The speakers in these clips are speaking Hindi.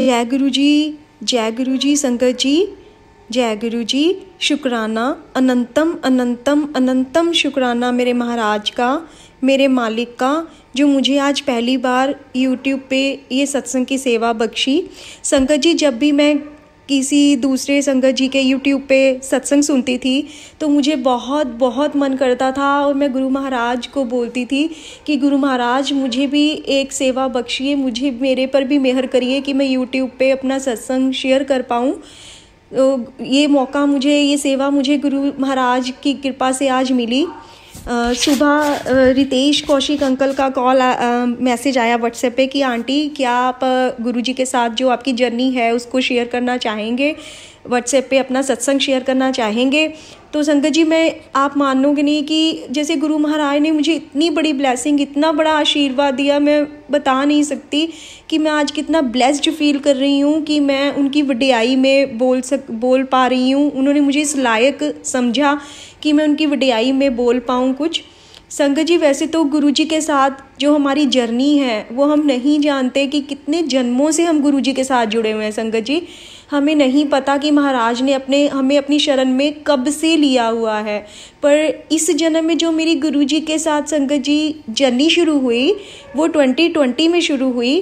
जय गुरु जी जय गुरु जी संगत जी जय गुरु जी शुकराना अनंतम अनंतम अनंतम शुकराना मेरे महाराज का मेरे मालिक का जो मुझे आज पहली बार YouTube पे ये सत्संग की सेवा बख्शी संगत जी जब भी मैं किसी दूसरे संगत जी के यूट्यूब पे सत्संग सुनती थी तो मुझे बहुत बहुत मन करता था और मैं गुरु महाराज को बोलती थी कि गुरु महाराज मुझे भी एक सेवा बख्शिए मुझे मेरे पर भी मेहर करिए कि मैं यूट्यूब पे अपना सत्संग शेयर कर पाऊँ तो ये मौका मुझे ये सेवा मुझे गुरु महाराज की कृपा से आज मिली सुबह रितेश कौशिक अंकल का कॉल मैसेज आया व्हाट्सएप पे कि आंटी क्या आप गुरुजी के साथ जो आपकी जर्नी है उसको शेयर करना चाहेंगे व्हाट्सएप पे अपना सत्संग शेयर करना चाहेंगे तो संगत जी मैं आप मानोगे नहीं कि जैसे गुरु महाराज ने मुझे इतनी बड़ी ब्लैसिंग इतना बड़ा आशीर्वाद दिया मैं बता नहीं सकती कि मैं आज कितना ब्लेस्ड फील कर रही हूँ कि मैं उनकी वडियाई में बोल सक बोल पा रही हूँ उन्होंने मुझे इस लायक समझा कि मैं उनकी वडियाई में बोल पाऊँ कुछ संगत जी वैसे तो गुरु जी के साथ जो हमारी जर्नी है वो हम नहीं जानते कि कितने जन्मों से हम गुरु जी के साथ जुड़े हुए हैं संगत जी हमें नहीं पता कि महाराज ने अपने हमें अपनी शरण में कब से लिया हुआ है पर इस जन्म में जो मेरी गुरु जी के साथ संगत जी जर्नी शुरू हुई वो 2020 में शुरू हुई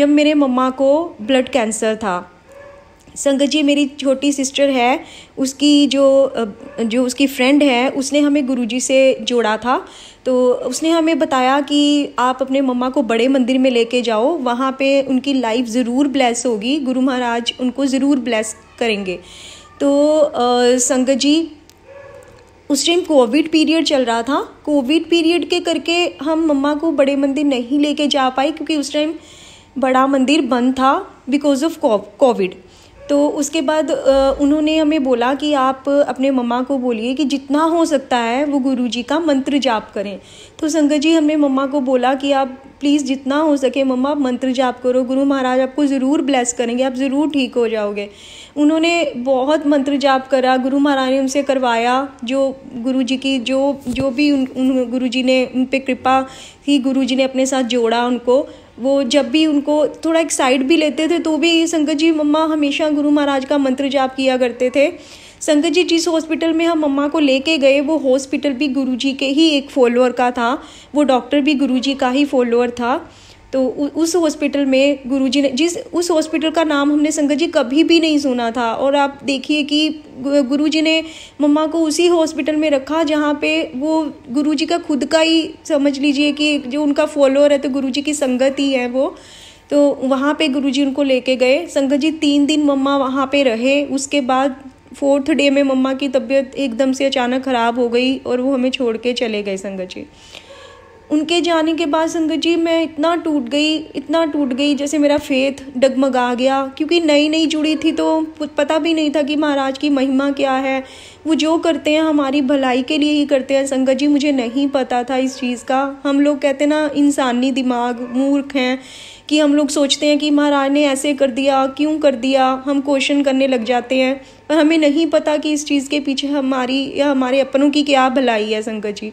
जब मेरे मम्मा को ब्लड कैंसर था संगत जी मेरी छोटी सिस्टर है उसकी जो जो उसकी फ्रेंड है उसने हमें गुरुजी से जोड़ा था तो उसने हमें बताया कि आप अपने मम्मा को बड़े मंदिर में लेके जाओ वहाँ पे उनकी लाइफ ज़रूर ब्लेस होगी गुरु महाराज उनको ज़रूर ब्लेस करेंगे तो संगत जी उस टाइम कोविड पीरियड चल रहा था कोविड पीरियड के करके हम मम्मा को बड़े मंदिर नहीं लेके जा पाए क्योंकि उस टाइम बड़ा मंदिर बंद था बिकॉज ऑफ कोविड तो उसके बाद उन्होंने हमें बोला कि आप अपने मम्मा को बोलिए कि जितना हो सकता है वो गुरु जी का मंत्र जाप करें तो संगत जी हमने मम्मा को बोला कि आप प्लीज़ जितना हो सके मम्मा आप मंत्र जाप करो गुरु महाराज आपको ज़रूर ब्लेस करेंगे आप ज़रूर ठीक हो जाओगे उन्होंने बहुत मंत्र जाप करा गुरु महाराज ने उनसे करवाया जो गुरु जी की जो जो भी उन, उन गुरु जी ने उन पर कृपा ही गुरु जी ने अपने साथ जोड़ा उनको वो जब भी उनको थोड़ा एक साइड भी लेते थे तो भी संगत जी मम्मा हमेशा गुरु महाराज का मंत्र जाप किया करते थे संगत जी जिस हॉस्पिटल में हम मम्मा को लेके गए वो हॉस्पिटल भी गुरुजी के ही एक फॉलोअर का था वो डॉक्टर भी गुरुजी का ही फॉलोअर था तो उ, उस हॉस्पिटल में गुरुजी ने जिस उस हॉस्पिटल का नाम हमने संगत जी कभी भी नहीं सुना था और आप देखिए कि गुरुजी ने मम्मा को उसी हॉस्पिटल में रखा जहाँ पे वो गुरुजी का खुद का ही समझ लीजिए कि जो उनका फॉलोअर है तो गुरुजी की संगत ही है वो तो वहाँ पे गुरुजी उनको लेके गए संगत जी तीन दिन मम्मा वहाँ पे रहे उसके बाद फोर्थ डे में मम्मा की तबीयत एकदम से अचानक ख़राब हो गई और वो हमें छोड़ के चले गए संगत जी उनके जाने के बाद संगत जी मैं इतना टूट गई इतना टूट गई जैसे मेरा फेथ डगमगा गया क्योंकि नई नई जुड़ी थी तो पता भी नहीं था कि महाराज की महिमा क्या है वो जो करते हैं हमारी भलाई के लिए ही करते हैं संगत जी मुझे नहीं पता था इस चीज़ का हम लोग कहते ना इंसानी दिमाग मूर्ख हैं कि हम लोग सोचते हैं कि महाराज ने ऐसे कर दिया क्यों कर दिया हम क्वेश्चन करने लग जाते हैं पर हमें नहीं पता कि इस चीज़ के पीछे हमारी या हमारे अपनों की क्या भलाई है संगत जी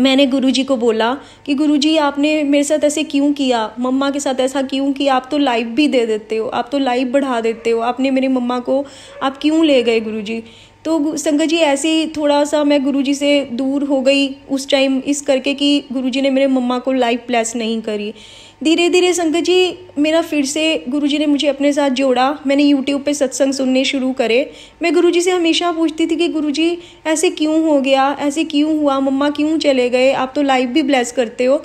मैंने गुरुजी को बोला कि गुरुजी आपने मेरे साथ ऐसे क्यों किया मम्मा के साथ ऐसा क्यों किया आप तो लाइफ भी दे देते हो आप तो लाइफ बढ़ा देते हो आपने मेरी मम्मा को आप क्यों ले गए गुरुजी तो संगत जी ऐसे ही थोड़ा सा मैं गुरुजी से दूर हो गई उस टाइम इस करके कि गुरुजी ने मेरे मम्मा को लाइफ ब्लेस नहीं करी धीरे धीरे संगत जी मेरा फिर से गुरु जी ने मुझे अपने साथ जोड़ा मैंने यूट्यूब पे सत्संग सुनने शुरू करे मैं गुरु जी से हमेशा पूछती थी कि गुरु जी ऐसे क्यों हो गया ऐसे क्यों हुआ मम्मा क्यों चले गए आप तो लाइव भी ब्लेस करते हो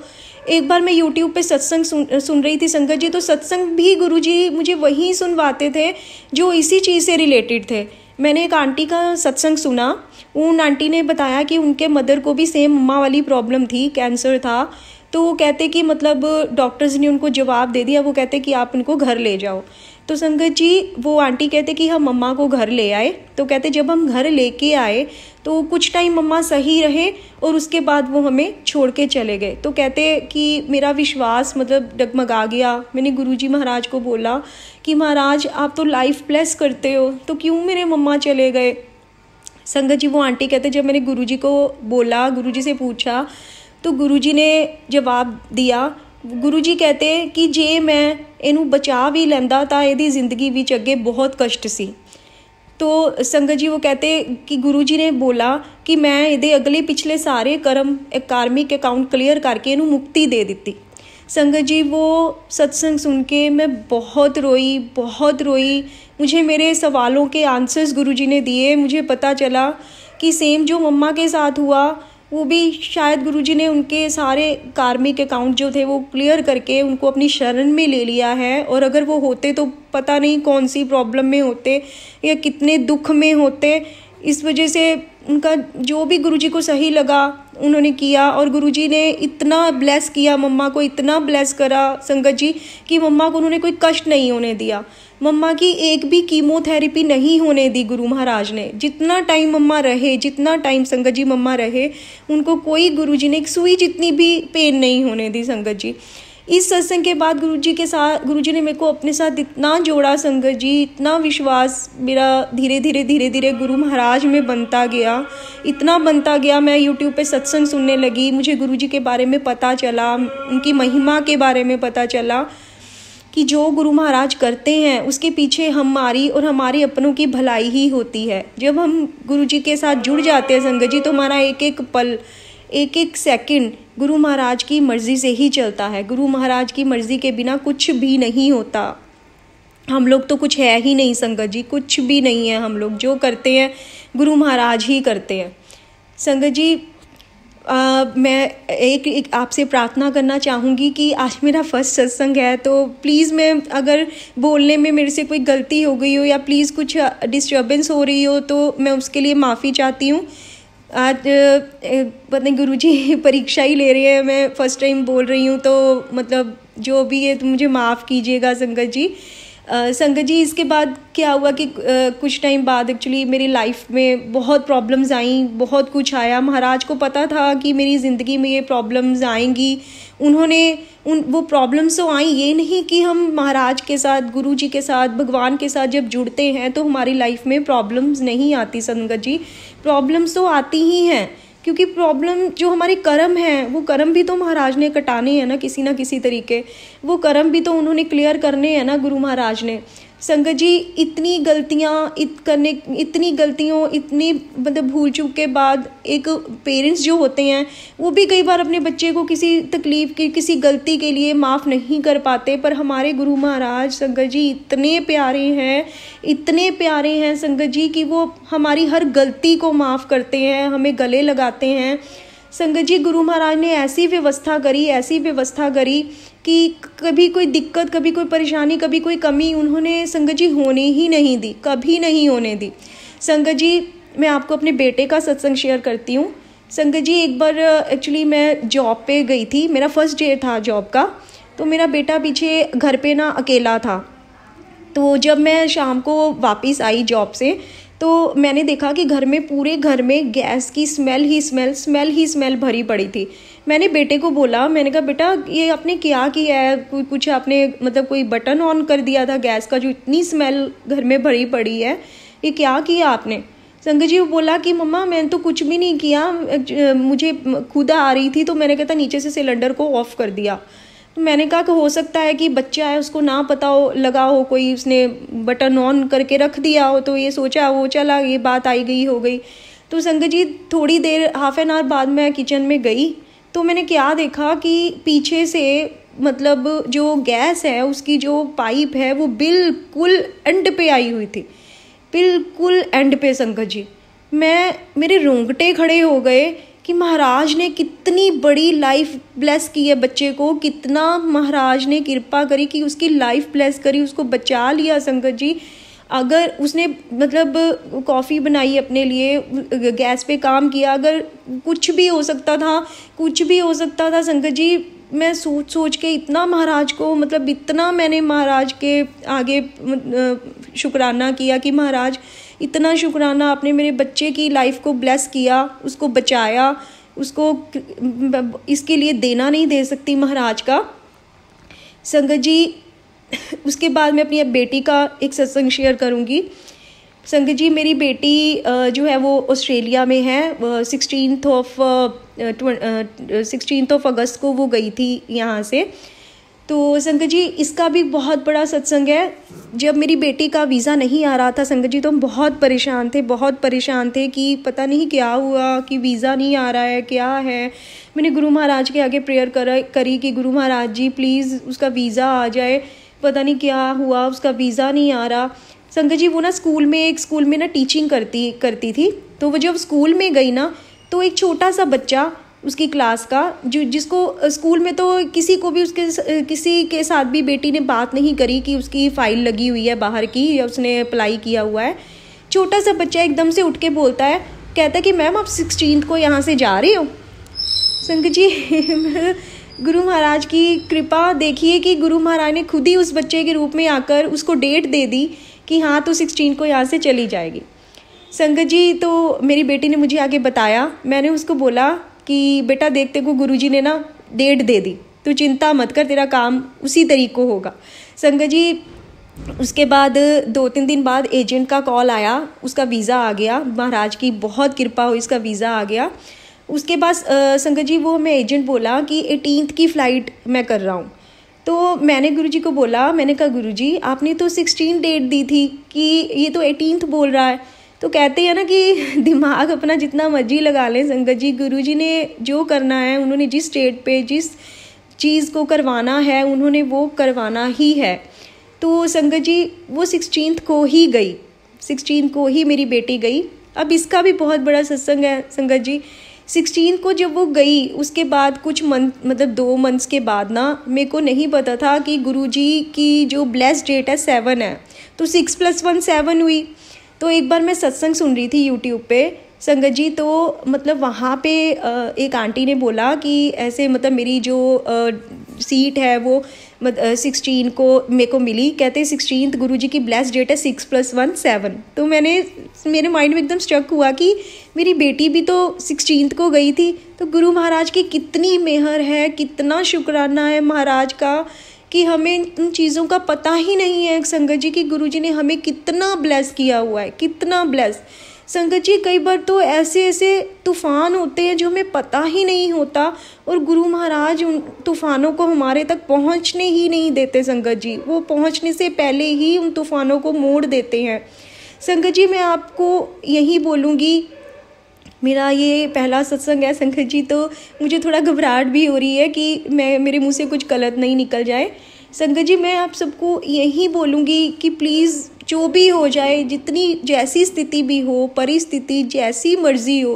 एक बार मैं यूट्यूब पे सत्संग सुन सुन रही थी संगत जी तो सत्संग भी गुरु जी मुझे वहीं सुनवाते थे जो इसी चीज़ से रिलेटेड थे मैंने एक आंटी का सत्संग सुना उन आंटी ने बताया कि उनके मदर को भी सेम मम्मा वाली प्रॉब्लम थी कैंसर था तो वो कहते कि मतलब डॉक्टर्स ने उनको जवाब दे दिया वो कहते कि आप उनको घर ले जाओ तो संगत जी वो आंटी कहते कि हम मम्मा को घर ले आए तो कहते जब हम घर लेके आए तो कुछ टाइम मम्मा सही रहे और उसके बाद वो हमें छोड़ के चले गए तो कहते कि मेरा विश्वास मतलब डगमगा गया मैंने गुरुजी महाराज को बोला कि महाराज आप तो लाइफ ब्लेस करते हो तो क्यों मेरे मम्मा चले गए संगत जी वो आंटी कहते जब मैंने गुरुजी को बोला गुरुजी से पूछा तो गुरु जी ने जवाब दिया ਗੁਰੂ ਜੀ ਕਹਤੇ ਕਿ ਜੇ ਮੈਂ ਇਹਨੂੰ ਬਚਾ ਵੀ ਲੈਂਦਾ ਤਾਂ ਇਹਦੀ ਜ਼ਿੰਦਗੀ ਵਿੱਚ ਅੱਗੇ ਬਹੁਤ ਕਸ਼ਟ ਸੀ ਤੋ ਸੰਗਤ ਜੀ ਉਹ ਕਹਤੇ ਕਿ ਗੁਰੂ ਜੀ ਨੇ ਬੋਲਾ ਕਿ ਮੈਂ ਇਹਦੇ ਅਗਲੇ ਪਿਛਲੇ ਸਾਰੇ ਕਰਮ ਕਾਰਮਿਕ ਅਕਾਊਂਟ ਕਲੀਅਰ ਕਰਕੇ ਇਹਨੂੰ ਮੁਕਤੀ ਦੇ ਦਿੱਤੀ ਸੰਗਤ ਜੀ ਉਹ वो ਸੁਣ ਕੇ ਮੈਂ ਬਹੁਤ ਰੋਈ ਬਹੁਤ ਰੋਈ रोई ਮੇਰੇ मेरे ਕੇ ਆਨਸਰਸ ਗੁਰੂ ਜੀ ਨੇ दिए ਮੈਨੂੰ ਪਤਾ चला ਕਿ ਸੇਮ ਜੋ मम्मा ਕੇ ਸਾਥ हुआ वो भी शायद गुरुजी ने उनके सारे कार्मिक अकाउंट जो थे वो क्लियर करके उनको अपनी शरण में ले लिया है और अगर वो होते तो पता नहीं कौन सी प्रॉब्लम में होते या कितने दुख में होते इस वजह से उनका जो भी गुरुजी को सही लगा उन्होंने किया और गुरुजी ने इतना ब्लेस किया मम्मा को इतना ब्लेस करा संगत जी कि मम्मा को उन्होंने कोई कष्ट नहीं होने दिया मम्मा की एक भी कीमोथेरेपी नहीं होने दी गुरु महाराज ने जितना टाइम मम्मा रहे जितना टाइम संगत जी मम्मा रहे उनको कोई गुरु जी ने एक सुई जितनी भी पेन नहीं होने दी संगत जी इस सत्संग के बाद गुरु जी के साथ गुरु जी ने मेरे को अपने साथ इतना जोड़ा संगत जी इतना विश्वास मेरा धीरे धीरे धीरे धीरे गुरु महाराज में बनता गया इतना बनता गया मैं यूट्यूब पे सत्संग सुनने लगी मुझे गुरु जी के बारे में पता चला उनकी महिमा के बारे में पता चला कि जो गुरु महाराज करते हैं उसके पीछे हमारी और हमारे अपनों की भलाई ही होती है जब हम गुरु जी के साथ जुड़ जाते हैं संगत जी तो हमारा एक एक पल एक एक सेकंड गुरु महाराज की मर्ज़ी से ही चलता है गुरु महाराज की मर्ज़ी के बिना कुछ भी नहीं होता हम लोग तो कुछ है ही नहीं संगत जी कुछ भी नहीं है हम लोग जो करते हैं गुरु महाराज ही करते हैं संगत जी आ, मैं एक, एक आपसे प्रार्थना करना चाहूँगी कि आज मेरा फर्स्ट सत्संग है तो प्लीज़ मैं अगर बोलने में मेरे से कोई गलती हो गई हो या प्लीज़ कुछ डिस्टर्बेंस हो रही हो तो मैं उसके लिए माफ़ी चाहती हूँ आज पता नहीं गुरु जी परीक्षा ही ले रहे हैं मैं फ़र्स्ट टाइम बोल रही हूँ तो मतलब जो भी है तो मुझे माफ़ कीजिएगा संगत जी संगत जी इसके बाद क्या हुआ कि कुछ टाइम बाद एक्चुअली मेरी लाइफ में बहुत प्रॉब्लम्स आई बहुत कुछ आया महाराज को पता था कि मेरी ज़िंदगी में ये प्रॉब्लम्स आएंगी उन्होंने उन वो प्रॉब्लम्स तो आई ये नहीं कि हम महाराज के साथ गुरु जी के साथ भगवान के साथ जब जुड़ते हैं तो हमारी लाइफ में प्रॉब्लम्स नहीं आती संगत जी प्रॉब्लम्स तो आती ही हैं क्योंकि प्रॉब्लम जो हमारे कर्म हैं वो कर्म भी तो महाराज ने कटाने हैं ना किसी ना किसी तरीके वो कर्म भी तो उन्होंने क्लियर करने हैं ना गुरु महाराज ने संगत जी इतनी गलतियाँ इत करने इतनी गलतियों इतनी मतलब भूल चूक के बाद एक पेरेंट्स जो होते हैं वो भी कई बार अपने बच्चे को किसी तकलीफ़ की किसी गलती के लिए माफ़ नहीं कर पाते पर हमारे गुरु महाराज संगत जी इतने प्यारे हैं इतने प्यारे हैं संगत जी कि वो हमारी हर गलती को माफ़ करते हैं हमें गले लगाते हैं संगत जी गुरु महाराज ने ऐसी व्यवस्था करी ऐसी व्यवस्था करी कि कभी कोई दिक्कत कभी कोई परेशानी कभी कोई कमी उन्होंने संगत जी होने ही नहीं दी कभी नहीं होने दी संगत जी मैं आपको अपने बेटे का सत्संग शेयर करती हूँ संगत जी एक बार एक्चुअली मैं जॉब पे गई थी मेरा फर्स्ट डे था जॉब का तो मेरा बेटा पीछे घर पे ना अकेला था तो जब मैं शाम को वापस आई जॉब से तो मैंने देखा कि घर में पूरे घर में गैस की स्मेल ही स्मेल स्मेल ही स्मेल भरी पड़ी थी मैंने बेटे को बोला मैंने कहा बेटा ये आपने क्या किया है कुछ आपने मतलब कोई बटन ऑन कर दिया था गैस का जो इतनी स्मेल घर में भरी पड़ी है ये क्या किया आपने संगत जी बोला कि मम्मा मैंने तो कुछ भी नहीं किया मुझे खुदा आ रही थी तो मैंने कहता नीचे से सिलेंडर को ऑफ कर दिया तो मैंने कहा कि हो सकता है कि बच्चा है उसको ना पता हो लगा हो कोई उसने बटन ऑन करके रख दिया हो तो ये सोचा वो चला ये बात आई गई हो गई तो संगत जी थोड़ी देर हाफ एन आवर बाद मैं किचन में गई तो मैंने क्या देखा कि पीछे से मतलब जो गैस है उसकी जो पाइप है वो बिल्कुल एंड पे आई हुई थी बिल्कुल एंड पे संकत जी मैं मेरे रोंगटे खड़े हो गए कि महाराज ने कितनी बड़ी लाइफ ब्लेस की है बच्चे को कितना महाराज ने कृपा करी कि उसकी लाइफ ब्लेस करी उसको बचा लिया संकत जी अगर उसने मतलब कॉफ़ी बनाई अपने लिए गैस पे काम किया अगर कुछ भी हो सकता था कुछ भी हो सकता था संकट जी मैं सोच सोच के इतना महाराज को मतलब इतना मैंने महाराज के आगे शुक्राना किया कि महाराज इतना शुक्राना आपने मेरे बच्चे की लाइफ को ब्लेस किया उसको बचाया उसको इसके लिए देना नहीं दे सकती महाराज का संगत जी उसके बाद मैं अपनी बेटी का एक सत्संग शेयर करूँगी संगत जी मेरी बेटी जो है वो ऑस्ट्रेलिया में है sixteen of sixteen of August को वो गई थी यहाँ से तो संगत जी इसका भी बहुत बड़ा सत्संग है जब मेरी बेटी का वीज़ा नहीं आ रहा था संगत जी तो हम बहुत परेशान थे बहुत परेशान थे कि पता नहीं क्या हुआ कि वीज़ा नहीं आ रहा है क्या है मैंने गुरु महाराज के आगे प्रेयर करी कि गुरु महाराज जी प्लीज़ उसका वीज़ा आ जाए पता नहीं क्या हुआ उसका वीज़ा नहीं आ रहा संगत जी वो ना स्कूल में एक स्कूल में ना टीचिंग करती करती थी तो वो जब स्कूल में गई ना तो एक छोटा सा बच्चा उसकी क्लास का जो जिसको स्कूल में तो किसी को भी उसके किसी के साथ भी बेटी ने बात नहीं करी कि उसकी फ़ाइल लगी हुई है बाहर की या उसने अप्लाई किया हुआ है छोटा सा बच्चा एकदम से उठ के बोलता है कहता है कि मैम आप सिक्सटीन को यहाँ से जा रहे हो संग जी गुरु महाराज की कृपा देखिए कि गुरु महाराज ने खुद ही उस बच्चे के रूप में आकर उसको डेट दे दी कि हाँ तो सिक्सटीन को यहाँ से चली जाएगी संगत जी तो मेरी बेटी ने मुझे आगे बताया मैंने उसको बोला कि बेटा देखते को जी ने ना डेट दे दी तो चिंता मत कर तेरा काम उसी को होगा संगत जी उसके बाद दो तीन दिन बाद एजेंट का कॉल आया उसका वीज़ा आ गया महाराज की बहुत कृपा हुई उसका वीज़ा आ गया उसके बाद संगत जी वो हमें एजेंट बोला कि एटीनथ की फ़्लाइट मैं कर रहा हूँ तो मैंने गुरुजी को बोला मैंने कहा गुरुजी आपने तो सिक्सटीन डेट दी थी कि ये तो एटीनथ बोल रहा है तो कहते हैं ना कि दिमाग अपना जितना मर्जी लगा लें संगत जी गुरु जी ने जो करना है उन्होंने जिस डेट पे जिस चीज़ को करवाना है उन्होंने वो करवाना ही है तो संगत जी वो सिक्सटीन को ही गई सिक्सटीन को ही मेरी बेटी गई अब इसका भी बहुत बड़ा सत्संग है संगत जी सिक्सटीन को जब वो गई उसके बाद कुछ मंथ मतलब दो मंथ्स के बाद ना मेरे को नहीं पता था कि गुरुजी की जो ब्लेस डेट है सेवन है तो सिक्स प्लस वन सेवन हुई तो एक बार मैं सत्संग सुन रही थी यूट्यूब पे संगत जी तो मतलब वहाँ पे एक आंटी ने बोला कि ऐसे मतलब मेरी जो सीट है वो सिक्सटीन को मेरे को मिली कहते सिक्सटीन गुरु जी की ब्लेस डेट है सिक्स प्लस वन सेवन तो मैंने मेरे माइंड में एकदम स्ट्रक हुआ कि मेरी बेटी भी तो सिक्सटीन को गई थी तो गुरु महाराज की कितनी मेहर है कितना शुक्राना है महाराज का कि हमें इन चीज़ों का पता ही नहीं है संगत जी कि गुरु जी ने हमें कितना ब्लेस किया हुआ है कितना ब्लेस संगत जी कई बार तो ऐसे ऐसे तूफान होते हैं जो हमें पता ही नहीं होता और गुरु महाराज उन तूफानों को हमारे तक पहुंचने ही नहीं देते संगत जी वो पहुंचने से पहले ही उन तूफानों को मोड़ देते हैं संगत जी मैं आपको यही बोलूँगी मेरा ये पहला सत्संग है संगत जी तो मुझे थोड़ा घबराहट भी हो रही है कि मैं मेरे मुंह से कुछ गलत नहीं निकल जाए संगत जी मैं आप सबको यही बोलूँगी कि प्लीज़ जो भी हो जाए जितनी जैसी स्थिति भी हो परिस्थिति जैसी मर्जी हो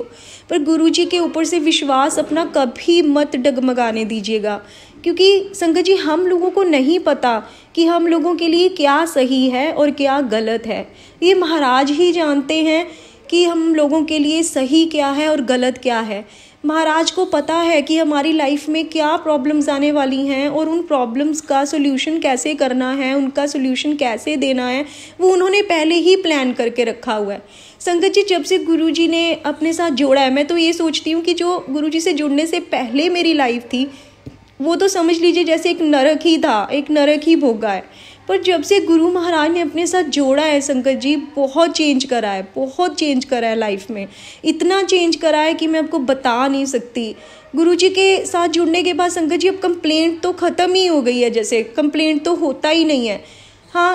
पर गुरु जी के ऊपर से विश्वास अपना कभी मत डगमगाने दीजिएगा क्योंकि संगत जी हम लोगों को नहीं पता कि हम लोगों के लिए क्या सही है और क्या गलत है ये महाराज ही जानते हैं कि हम लोगों के लिए सही क्या है और गलत क्या है महाराज को पता है कि हमारी लाइफ में क्या प्रॉब्लम्स आने वाली हैं और उन प्रॉब्लम्स का सोल्यूशन कैसे करना है उनका सोल्यूशन कैसे देना है वो उन्होंने पहले ही प्लान करके रखा हुआ है संगत जी जब से गुरु जी ने अपने साथ जोड़ा है मैं तो ये सोचती हूँ कि जो गुरु जी से जुड़ने से पहले मेरी लाइफ थी वो तो समझ लीजिए जैसे एक नरक ही था एक नरक ही भोगा है पर जब से गुरु महाराज ने अपने साथ जोड़ा है शंकर जी बहुत चेंज करा है बहुत चेंज करा है लाइफ में इतना चेंज करा है कि मैं आपको बता नहीं सकती गुरु जी के साथ जुड़ने के बाद शंकर जी अब कंप्लेंट तो ख़त्म ही हो गई है जैसे कंप्लेंट तो होता ही नहीं है हाँ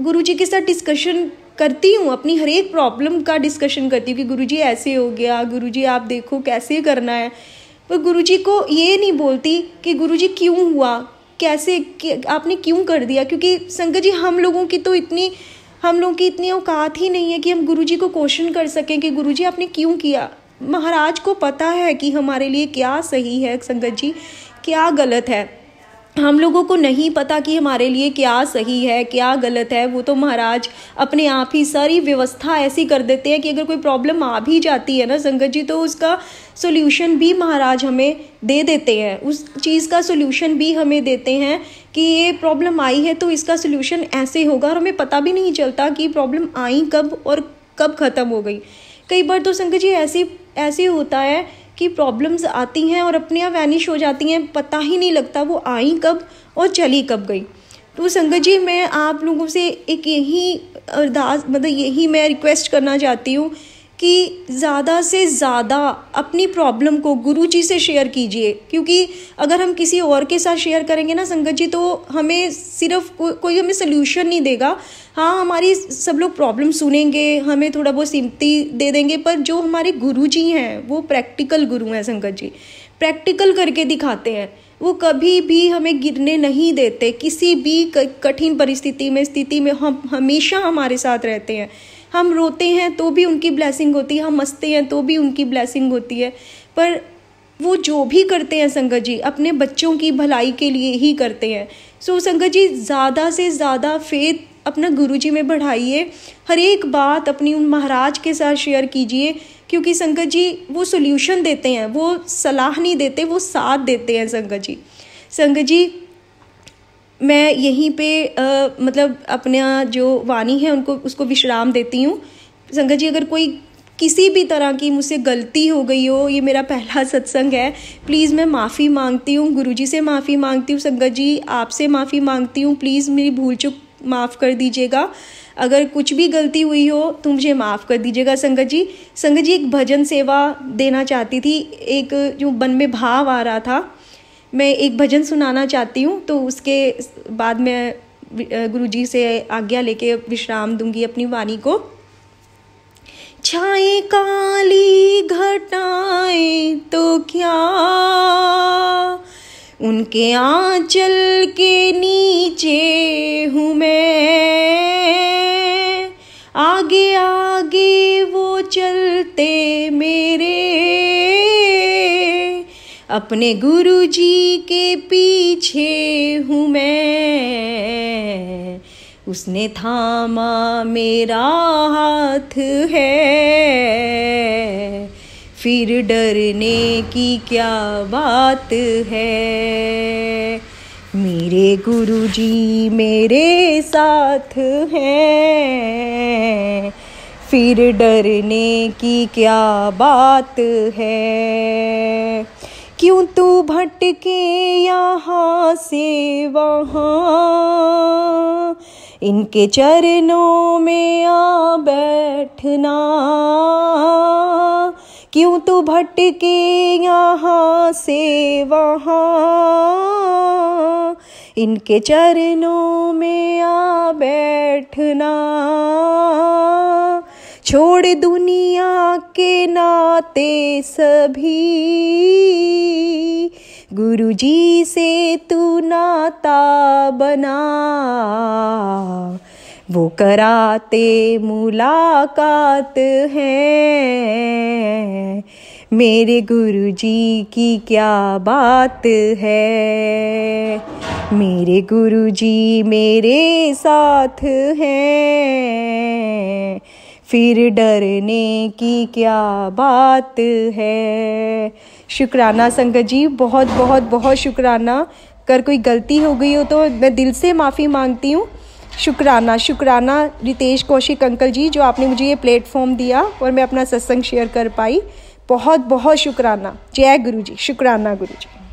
गुरु जी के साथ डिस्कशन करती हूँ अपनी हर एक प्रॉब्लम का डिस्कशन करती हूँ कि गुरु जी ऐसे हो गया गुरु जी आप देखो कैसे करना है पर गुरु जी को ये नहीं बोलती कि गुरु जी क्यों हुआ कैसे आपने क्यों कर दिया क्योंकि संगत जी हम लोगों की तो इतनी हम लोगों की इतनी औकात ही नहीं है कि हम गुरु जी को क्वेश्चन कर सकें कि गुरु जी आपने क्यों किया महाराज को पता है कि हमारे लिए क्या सही है संगत जी क्या गलत है हम लोगों को नहीं पता कि हमारे लिए क्या सही है क्या गलत है वो तो महाराज अपने आप ही सारी व्यवस्था ऐसी कर देते हैं कि अगर कोई प्रॉब्लम आ भी जाती है ना संगत जी तो उसका सोल्यूशन भी महाराज हमें दे देते हैं उस चीज़ का सोल्यूशन भी हमें देते हैं कि ये प्रॉब्लम आई है तो इसका सोल्यूशन ऐसे होगा और हमें पता भी नहीं चलता कि प्रॉब्लम आई कब और कब ख़त्म हो गई कई बार तो संगत जी ऐसी ऐसे होता है की प्रॉब्लम्स आती हैं और अपने आप वैनिश हो जाती हैं पता ही नहीं लगता वो आई कब और चली कब गई तो संगत जी मैं आप लोगों से एक यही अरदास मतलब यही मैं रिक्वेस्ट करना चाहती हूँ कि ज़्यादा से ज़्यादा अपनी प्रॉब्लम को गुरु जी से शेयर कीजिए क्योंकि अगर हम किसी और के साथ शेयर करेंगे ना संगत जी तो हमें सिर्फ को, कोई हमें सोल्यूशन नहीं देगा हाँ हमारी सब लोग प्रॉब्लम सुनेंगे हमें थोड़ा बहुत सिमती दे देंगे पर जो हमारे गुरु जी हैं वो प्रैक्टिकल गुरु हैं संगत जी प्रैक्टिकल करके दिखाते हैं वो कभी भी हमें गिरने नहीं देते किसी भी कठिन परिस्थिति में स्थिति में हम हमेशा हमारे साथ रहते हैं हम रोते हैं तो भी उनकी ब्लैसिंग होती है हम मस्ते हैं तो भी उनकी ब्लैसिंग होती है पर वो जो भी करते हैं संगत जी अपने बच्चों की भलाई के लिए ही करते हैं सो संगत जी ज़्यादा से ज़्यादा फेथ अपना गुरु जी में बढ़ाइए हर एक बात अपनी उन महाराज के साथ शेयर कीजिए क्योंकि संगत जी वो सोल्यूशन देते हैं वो सलाह नहीं देते वो साथ देते हैं संगत जी संगत जी मैं यहीं पे आ, मतलब अपना जो वाणी है उनको उसको विश्राम देती हूँ संगत जी अगर कोई किसी भी तरह की मुझसे गलती हो गई हो ये मेरा पहला सत्संग है प्लीज़ मैं माफ़ी मांगती हूँ गुरु जी से माफ़ी मांगती हूँ संगत जी आपसे माफ़ी मांगती हूँ प्लीज़ मेरी भूल चुक माफ़ कर दीजिएगा अगर कुछ भी गलती हुई हो तो मुझे माफ़ कर दीजिएगा संगत जी संगत जी एक भजन सेवा देना चाहती थी एक जो मन में भाव आ रहा था मैं एक भजन सुनाना चाहती हूँ तो उसके बाद मैं जी से आज्ञा लेके विश्राम दूंगी अपनी वाणी को छाए काली घटाए तो क्या उनके आंचल के नीचे हूँ मैं आगे आगे वो चलते मेरे अपने गुरु जी के पीछे हूँ मैं उसने थामा मेरा हाथ है फिर डरने की क्या बात है मेरे गुरु जी मेरे साथ हैं फिर डरने की क्या बात है क्यों तू भटके यहाँ से वहाँ इनके चरणों में आ बैठना क्यों तू भटके यहाँ से वहाँ इनके चरणों में आ बैठना छोड़ दुनिया के नाते सभी गुरु जी से तू नाता बना वो कराते मुलाकात हैं मेरे गुरु जी की क्या बात है मेरे गुरु जी मेरे साथ हैं फिर डरने की क्या बात है शुक्राना संगत जी बहुत बहुत बहुत शुक्राना अगर कोई गलती हो गई हो तो मैं दिल से माफ़ी मांगती हूँ शुक्राना शुक्राना रितेश कौशिक अंकल जी जो आपने मुझे ये प्लेटफॉर्म दिया और मैं अपना सत्संग शेयर कर पाई बहुत बहुत शुक्राना जय गुरु जी शुक्राना गुरु जी